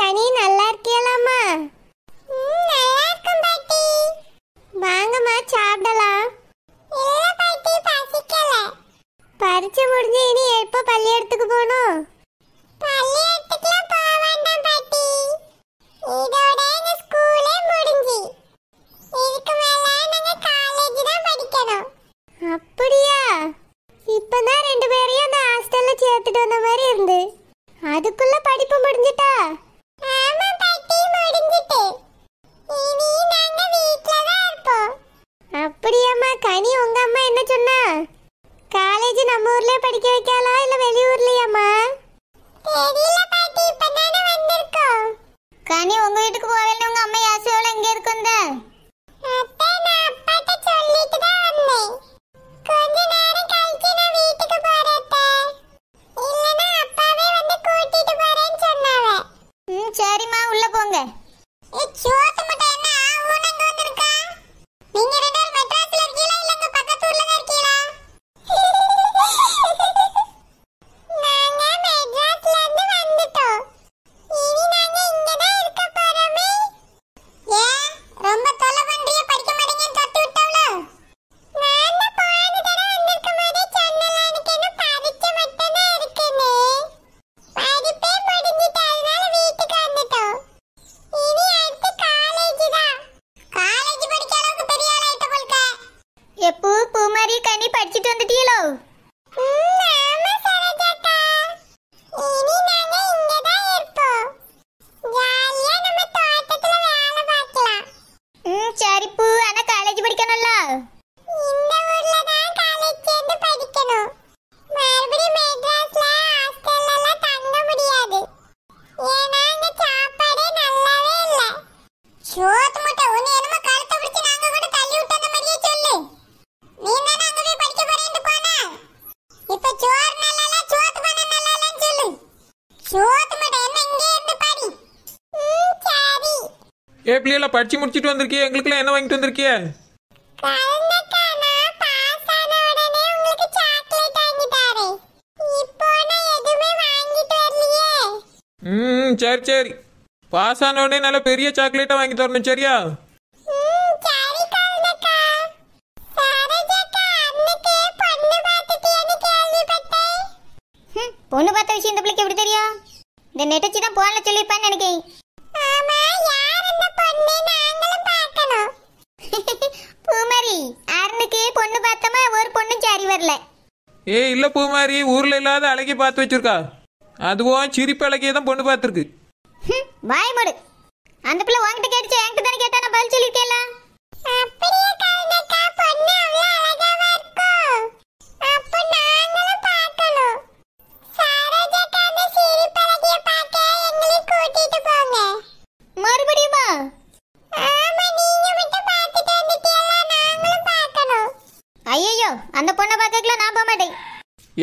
கனி நல்லா படிக்க வைக்காளா இல்ல வெளியூர்லயாமா தெரியல பாட்டி இப்பதானே வந்திருக்கோம் கனி உங்க வீட்டுக்கு போவேல உங்க அம்மா யாசியோல எங்க இருக்குந்த அத்தை நான் அப்பாட்ட சொல்லிட்டு தான் வந்தேன் கொஞ்ச நேரம் கழிச்சு நான் வீட்டுக்கு போறேன் இல்லனா அப்பாவே வந்து கூட்டிட்டு போறேன்னு சொன்னாவே ம் சரிம்மா உள்ள போங்க போயிட்டு வந்துட்டீங்களோ ஏ பிள்ளைகளா படிச்சு முடிச்சுட்டு வந்திருக்கியே எங்களுக்குலாம் என்ன வாங்கிட்டு வந்திருக்கியே ம் சரி சரி பாஸ் ஆன உடனே நல்ல பெரிய சாக்லேட்டை வாங்கி தரணும் சரியா பொண்ணு பார்த்த விஷயம் இந்த பிள்ளைக்கு எப்படி தெரியும் இந்த நெட்டச்சி தான் போகல சொல்லியிருப்பான்னு நினைக்கிறேன் முல்லை பூ மாதிரி ஊர்ல இல்லாத அழகி பார்த்து வச்சிருக்கா அதுவும் சிரிப்பு அழகியதான் பொண்ணு பார்த்துருக்கு மடு அந்த பிள்ளை உங்ககிட்ட கேட்டுச்சு என்கிட்ட தானே கேட்டா நான் பதில் சொல்லிருக்கேன்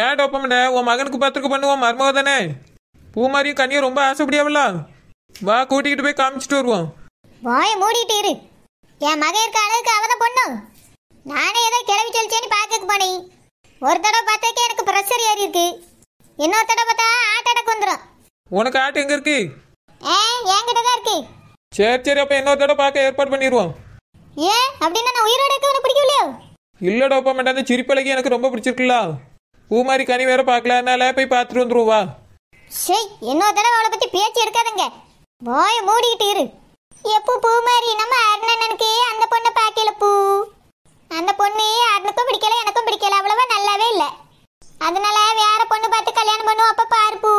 ஏன் டோப்பமண்ட உன் மகனுக்கு பத்திரிக்கை பண்ணுவோம் மருமக பூ மாதிரியும் கனியும் ரொம்ப ஆசைப்படியாவில்ல வா கூட்டிகிட்டு போய் காமிச்சிட்டு வருவோம் வாய மூடிட்டு இரு என் மகன் இருக்க அளவுக்கு அவதான் பொண்ணு நானே ஏதோ கிளவி சொல்லிச்சேன்னு பார்க்க போனேன் ஒரு தடவை பார்த்தாக்கே எனக்கு ப்ரெஷர் ஏறி இருக்கு இன்னொரு தடவை பார்த்தா ஆட்டடக்கு வந்துடும் உனக்கு ஆட்டு எங்க இருக்கு ஏ என்கிட்ட தான் இருக்கு சரி சரி அப்ப இன்னொரு தடவை பார்க்க ஏற்பாடு பண்ணிடுவோம் ஏ அப்படின்னா நான் உயிரோட இருக்க உனக்கு பிடிக்கலையோ இல்லடா அப்பா மேடம் அந்த சிரிப்பழகி எனக்கு ரொம்ப பிடிச்சிருக்குல்ல பூமாரி கனி வேற பார்க்கல அதனால போய் பார்த்துட்டு வந்துருவா சே இன்னொரு தடவை அவளை பற்றி பேச்சு எடுக்காதங்க வாய மூடிக்கிட்டு இரு எப்போ மாதிரி நம்ம அருணனுக்கு அந்த பொண்ணை பார்க்கல பூ அந்த பொண்ணு அருணுக்கும் பிடிக்கல எனக்கும் பிடிக்கல அவ்வளவா நல்லாவே இல்லை அதனால வேற பொண்ணு பார்த்து கல்யாணம் பண்ணுவோம் அப்ப பாரு பூ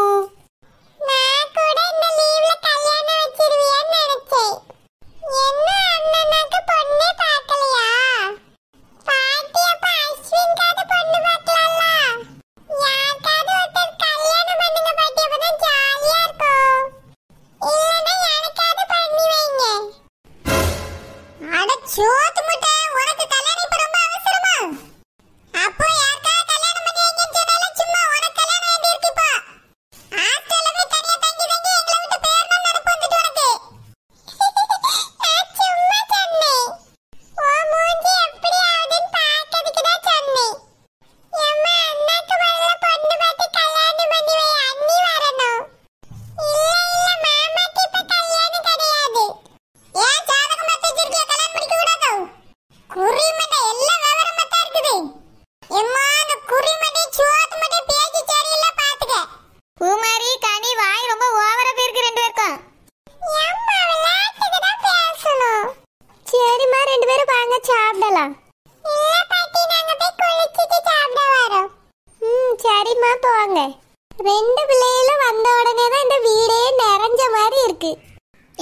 she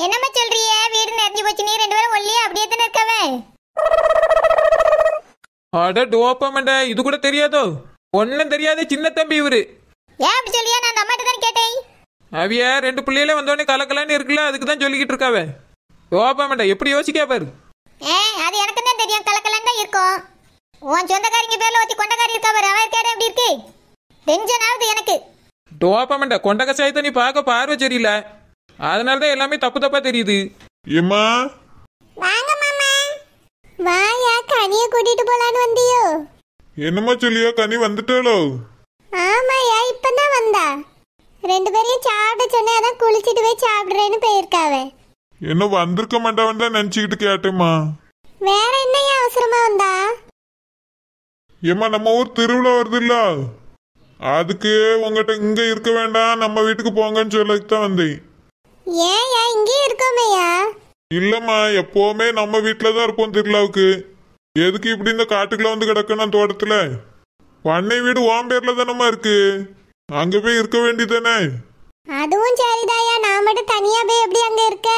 என்னம்மா சொல்றிய வீடு நிறைஞ்சு போச்சு நீ ரெண்டு பேரும் ஒல்லியா அப்படியே தானே இருக்கவே அட டோபமண்ட இது கூட தெரியாதோ ஒண்ணும் தெரியாத சின்ன தம்பி இவரு ஏன் அப்படி சொல்லியா நான் அம்மா கிட்ட தான் கேட்டேன் அவிய ரெண்டு பிள்ளைகள வந்தோடனே கலக்கலன்னு இருக்கல அதுக்கு தான் சொல்லிக்கிட்டு இருக்காவ டோபமண்ட எப்படி யோசிக்கா பாரு ஏ அது எனக்கு தான் தெரியும் கலக்கலன்னு தான் இருக்கும் உன் சொந்தக்காரங்க பேர்ல ஒத்தி கொண்டக்காரி இருக்கா பாரு அவன் கேட எப்படி இருக்கு டென்ஷன் ஆகுது எனக்கு டோபமண்ட கொண்டக்க சாயத்தை நீ பார்க்க பார்வை சரியில்லை அதனால தான் எல்லாமே தப்பு தப்பா தெரியுது ஏமா வாங்க மாமா வாயா கனிய கூட்டிட்டு போலான்னு வந்தியோ என்னம்மா சொல்லியோ கனி வந்துட்டாளோ ஆமாயா இப்பதான் வந்தா ரெண்டு பேரையும் சாப்பிட சொன்னே அதான் குளிச்சிட்டு போய் சாப்பிடுறேன்னு போயிருக்காவ என்ன வந்திருக்க மாட்டாவன் தான் நினைச்சுக்கிட்டு கேட்டேம்மா வேற என்னையா அவசரமா வந்தா ஏம்மா நம்ம ஊர் திருவிழா வருது இல்ல அதுக்கு உங்ககிட்ட இங்க இருக்க வேண்டாம் நம்ம வீட்டுக்கு போங்கன்னு சொல்லக்கு தான் வந்தேன் ஏன்யா இங்கேயே இருக்கோமேயா இல்லம்மா எப்பவுமே நம்ம வீட்டில தான் இருப்போம் திருவிழாவுக்கு எதுக்கு இப்படி இந்த காட்டுக்குள்ள வந்து கிடக்கணும் தோட்டத்துல பண்ணை வீடு ஓம் பேர்ல தானம்மா இருக்கு அங்க போய் இருக்க வேண்டியதானே அதுவும் சரிதாயா நான் மட்டும் தனியா போய் எப்படி அங்க இருக்க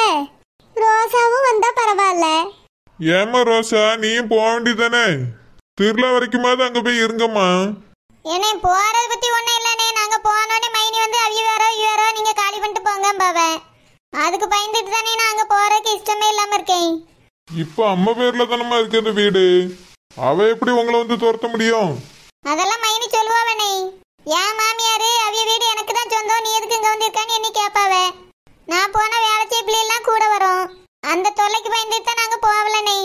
ரோசாவும் வந்தா பரவாயில்ல ஏமா ரோசா நீயும் போக வேண்டியதானே திருவிழா வரைக்குமாவது அங்க போய் இருங்கம்மா ஏனே போறத பத்தி ஒண்ணும் இல்லனே நாங்க போனோடனே மைனி வந்து அவிய வேற இவ வேற நீங்க காலி பண்ணிட்டு போங்க பாவேன் அதுக்கு பயந்துட்டு தானே நான் அங்க போறதுக்கு இஷ்டமே இல்லாம இருக்கேன் இப்ப அம்மா பேர்ல தானமா இருக்கு இந்த வீடு அவ எப்படி உங்களை வந்து துரத்த முடியும் அதெல்லாம் மைனி சொல்லுவாவனே ஏன் மாமியாரு அவ வீடு எனக்கு தான் சொந்தம் நீ எதுக்கு இங்க வந்து இருக்கான்னு என்ன கேட்பாவ நான் போன வேலை செய்ப்பிள்ளி எல்லாம் கூட வரும் அந்த தொல்லைக்கு பயந்துட்டு தான் அங்க போவலனே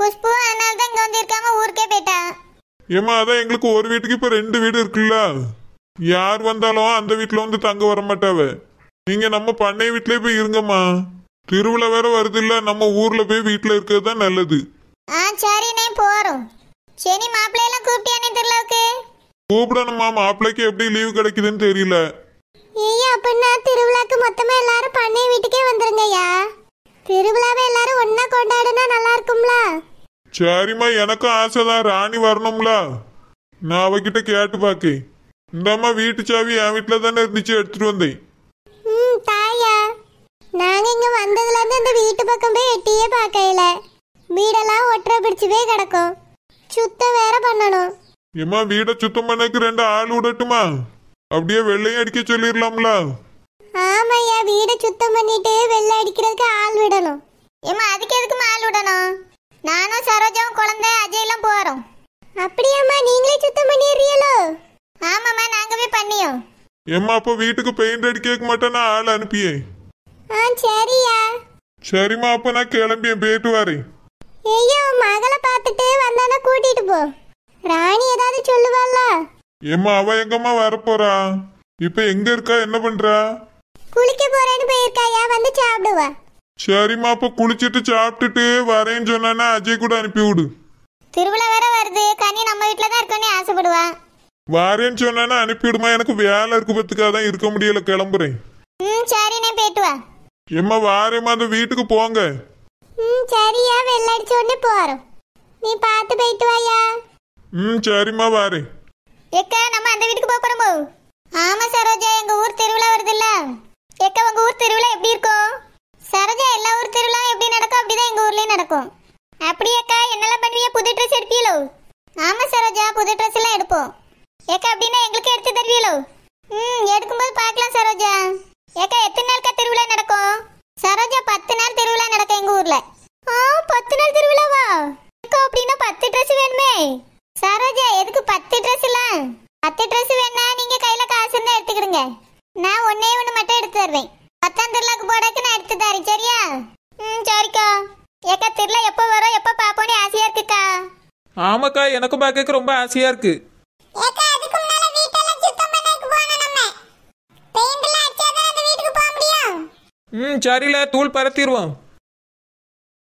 குஷ்பு அதனால தான் இங்க வந்து இருக்காம ஊருக்கே போயிட்டா ஏமா அதான் எங்களுக்கு ஒரு வீட்டுக்கு இப்ப ரெண்டு வீடு இருக்குல்ல யார் வந்தாலும் அந்த வீட்டுல வந்து தங்க வர மாட்டாவே நீங்க நம்ம பண்ணை வீட்லயே போய் இருங்கம்மா திருவிழா வேற வருது இல்ல நம்ம ஊர்ல போய் வீட்ல இருக்கிறது தான் நல்லது ஆ சரி நீ போறோம் சரி மாப்பிள்ளை எல்லாம் கூப்பிட்டியானே திருவிழாவுக்கு கூப்பிடணுமா மாப்பிள்ளைக்கு எப்படி லீவ் கிடைக்குதுன்னு தெரியல ஏய் அப்படின்னா திருவிழாக்கு மொத்தமா எல்லாரும் பண்ணை வீட்டுக்கே வந்துருங்கய்யா திருவிழாவை எல்லாரும் ஒண்ணா கொண்டாடுனா நல்லா இருக்கும்ல சரிம்மா எனக்கும் ஆசைதான் ராணி வரணும்ல நான் அவகிட்ட கேட்டு பாக்கேன் இந்தம்மா வீட்டு சாவி என் வீட்டில் தானே இருந்துச்சு எடுத்துட்டு வந்தேன் நாங்க இங்க வந்ததுல இருந்து இந்த வீட்டு பக்கம் போய் எட்டியே பார்க்கல வீடெல்லாம் ஒற்றை பிடிச்சு போய் கிடக்கும் சுத்தம் வேற பண்ணணும் ஏமா வீட சுத்தம் பண்ணக்கு ரெண்டு ஆள் விடட்டுமா அப்படியே வெள்ளையும் அடிக்க சொல்லிடலாம்ல ஆமாய்யா வீட சுத்தம் பண்ணிட்டு வெள்ளை அடிக்கிறதுக்கு ஆள் விடணும் ஏமா அதுக்கு எதுக்குமா ஆள் விடணும் நானும் சரோஜாவும் குழந்தை அஜய் போறோம் அப்படியாம்மா நீங்களே சுத்தம் பண்ணிடுறீங்களோ ஆமாம்மா நாங்க போய் பண்ணியோம் ஏமா அப்போ வீட்டுக்கு பெயிண்ட் அடிக்க மாட்டேன்னா ஆள் அனுப்பியே ஆ சரியா சரிம்மா அப்ப நான் கிளம்பி போயிட்டு வரேன் ஐயோ மகளை பார்த்துட்டு வந்தானா கூட்டிட்டு போ ராணி ஏதாவது சொல்லுவாள்ல ஏம்மா அவ எங்கம்மா வரப்போறா இப்ப எங்க இருக்கா என்ன பண்றா குளிக்க போறேன்னு போயிருக்காயா வந்து சாப்பிடுவா சரிம்மா அப்ப குளிச்சிட்டு சாப்பிட்டுட்டு வரேன்னு சொன்னானா அஜய் கூட அனுப்பி விடு திருவிழா வேற வருது கனி நம்ம வீட்ல தான் இருக்கணும்னு ஆசைப்படுவா வரேன்னு சொன்னானா அனுப்பிவிடுமா எனக்கு வேலை இருக்கு பத்துக்காக தான் இருக்க முடியல கிளம்புறேன் ம் சரி நான் போயிட்டு வா எம்மா வாரேம்மா அந்த வீட்டுக்கு போங்க ம் சரியா வெள்ளடிச்ச உடனே போறோம் நீ பார்த்து போயிட்டு வாயா ம் சரிம்மா வாரு எக்கா நம்ம அந்த வீட்டுக்கு போக போறோமோ ஆமா சரோஜா எங்க ஊர் திருவிழா வருதுல்ல எக்கா உங்க ஊர் திருவிழா எப்படி இருக்கும் சரோஜா எல்லா ஊர் திருவிழா எப்படி நடக்கும் அப்படிதான் எங்க ஊர்லயும் நடக்கும் அப்படியாக்கா என்னெல்லாம் பண்ணுவீங்க புது ட்ரெஸ் எடுப்பீங்களோ ஆமா சரோஜா புது ட்ரெஸ் எல்லாம் எடுப்போம் ஏக்கா அப்படின்னா எங்களுக்கு எடுத்து தருவீங்களோ ம் எடுக்கும்போது பார்க்கலாம் சரோஜா ஏக்கா எத்தனை நாள்க்கா திருவிழா நடக்கும் சரோஜா பத்து நாள் திருவிழா நடக்கும் எங்க ஊர்ல ஆ பத்து நாள் திருவிழாவா அக்கா அப்படின்னா பத்து ட்ரெஸ் வேணுமே சரோஜா எதுக்கு பத்து ட்ரெஸ் இல்ல பத்து ட்ரெஸ் வேணா நீங்க கையில காசு இருந்தா எடுத்துக்கிடுங்க நான் ஒன்னே ஒன்று மட்டும் எடுத்து தருவேன் பத்தாம் திருவிழாக்கு போடக்கு நான் எடுத்து தரேன் சரியா ம் சரிக்கா ஏக்கா திருவிழா எப்போ வரும் எப்போ பார்ப்போன்னு ஆசையா இருக்குக்கா ஆமாக்கா எனக்கும் பார்க்க ரொம்ப ஆசையா இருக்கு ம் தூள் பரத்திடுவோம்